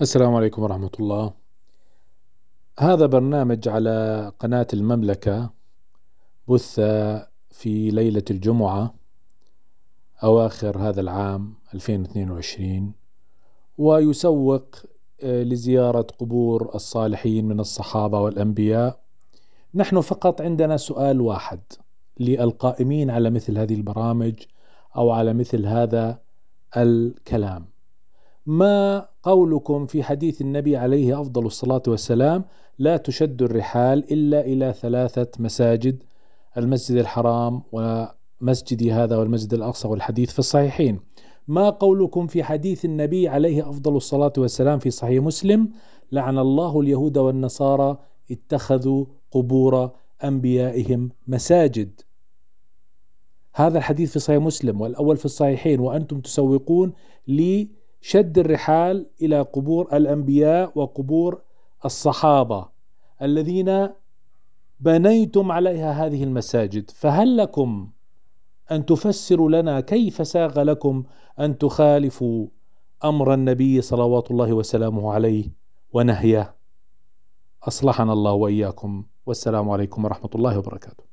السلام عليكم ورحمة الله. هذا برنامج على قناة المملكة بث في ليلة الجمعة أواخر هذا العام 2022 ويسوق آه، لزيارة قبور الصالحين من الصحابة والأنبياء. نحن فقط عندنا سؤال واحد للقائمين على مثل هذه البرامج أو على مثل هذا الكلام. ما قولكم في حديث النبي عليه افضل الصلاه والسلام لا تشد الرحال الا الى ثلاثه مساجد المسجد الحرام ومسجدي هذا والمسجد الاقصى والحديث في الصحيحين. ما قولكم في حديث النبي عليه افضل الصلاه والسلام في صحيح مسلم لعن الله اليهود والنصارى اتخذوا قبور انبيائهم مساجد. هذا الحديث في صحيح مسلم والاول في الصحيحين وانتم تسوقون لي شد الرحال إلى قبور الأنبياء وقبور الصحابة الذين بنيتم عليها هذه المساجد فهل لكم أن تفسروا لنا كيف ساغ لكم أن تخالفوا أمر النبي صلوات الله وسلامه عليه ونهيه أصلحنا الله وإياكم والسلام عليكم ورحمة الله وبركاته